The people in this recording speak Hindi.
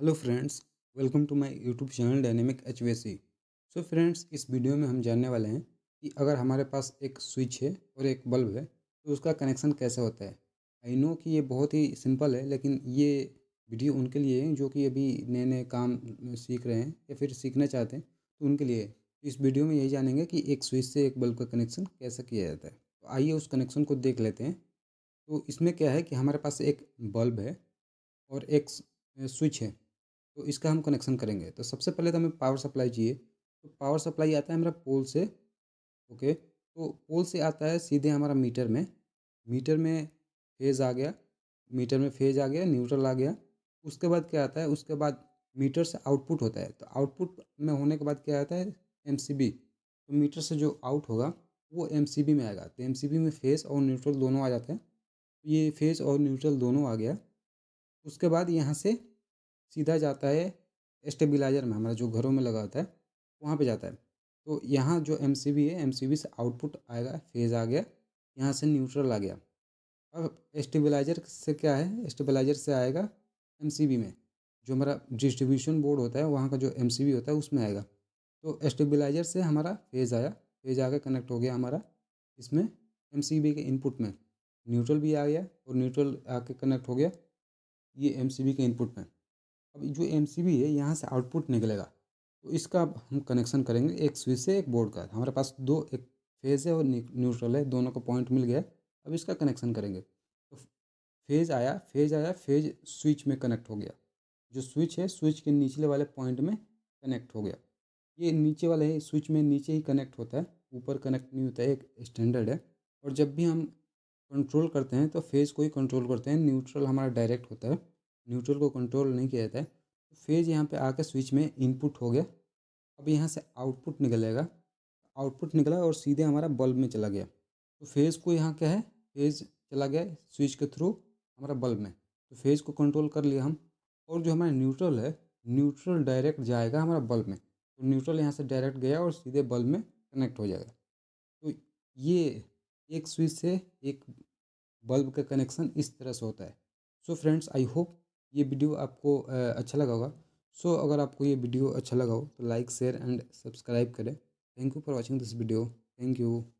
Hello friends welcome to my YouTube channel dynamic H e। So friends इस वीडियो में हम जानने वाले हैं कि अगर हमारे पास एक स्विच है और एक बल्ब है तो उसका कनेक्शन कैसे होता है आई नो कि ये बहुत ही सिंपल है लेकिन ये वीडियो उनके लिए है जो कि अभी नए नए काम सीख रहे हैं या फिर सीखना चाहते हैं तो उनके लिए इस वीडियो में यही जानेंगे कि एक स्विच से एक बल्ब का कनेक्शन कैसे किया जाता है तो आइए उस कनेक्शन को देख लेते हैं तो इसमें क्या है कि हमारे पास एक बल्ब है और एक स्विच है तो इसका हम कनेक्शन करेंगे तो सबसे पहले तो हमें पावर सप्लाई चाहिए तो पावर सप्लाई आता है हमारा पोल से ओके तो पोल से आता है सीधे हमारा मीटर में मीटर में फेज़ आ गया मीटर में फेज आ गया न्यूट्रल आ गया उसके बाद क्या आता है उसके बाद मीटर से आउटपुट होता है तो आउटपुट में होने के बाद क्या आता है एम तो मीटर से जो आउट होगा वो एम में आएगा तो एम में फेज़ और न्यूट्रल दोनों आ जाते हैं ये फेज़ और न्यूट्रल दोनों आ गया उसके बाद यहाँ से सीधा जाता है स्टेबलाइजर में हमारा जो घरों में लगा होता है वहाँ पे जाता है तो यहाँ जो एम है एम से आउटपुट आएगा फेज़ आ गया यहाँ से न्यूट्रल आ गया अब स्टेबलाइजर से क्या है स्टेबलाइजर से आएगा एम में जो हमारा डिस्ट्रीब्यूशन बोर्ड होता है वहाँ का जो एम होता है उसमें आएगा तो स्टेबलाइजर से हमारा फेज़ आया फेज़ आकर कनेक्ट हो गया हमारा इसमें एम के इनपुट में न्यूट्रल भी आ गया और न्यूट्रल आके कनेक्ट हो गया ये एम के इनपुट में अब जो एम है यहाँ से आउटपुट निकलेगा तो इसका हम कनेक्शन करेंगे एक स्विच से एक बोर्ड का हमारे पास दो एक फेज़ है और न्यूट्रल है दोनों का पॉइंट मिल गया अब इसका कनेक्शन करेंगे तो फेज़ आया फेज़ आया फेज़ स्विच में कनेक्ट हो गया जो स्विच है स्विच के निचले वाले पॉइंट में कनेक्ट हो गया ये नीचे वाले स्विच में नीचे ही कनेक्ट होता है ऊपर कनेक्ट नहीं होता है एक स्टैंडर्ड है और जब भी हम कंट्रोल करते हैं तो फेज़ को ही कंट्रोल करते हैं न्यूट्रल हमारा डायरेक्ट होता है न्यूट्रल को कंट्रोल नहीं किया जाता है फेज तो यहाँ पे आकर स्विच में इनपुट हो गया अब यहाँ से आउटपुट निकलेगा आउटपुट निकला और सीधे हमारा बल्ब में चला गया तो फेज़ को यहाँ क्या है फेज़ चला गया स्विच के थ्रू हमारा बल्ब में तो फेज़ को कंट्रोल कर लिया हम और जो हमारा न्यूट्रल है न्यूट्रल डायरेक्ट जाएगा हमारा बल्ब में तो न्यूट्रल यहाँ से डायरेक्ट गया और सीधे बल्ब में कनेक्ट हो जाएगा तो ये एक स्विच से एक बल्ब का कनेक्शन इस तरह से होता है सो फ्रेंड्स आई होप ये वीडियो आपको अच्छा लगा होगा सो so, अगर आपको ये वीडियो अच्छा लगा हो तो लाइक शेयर एंड सब्सक्राइब करें thank you for watching this video thank you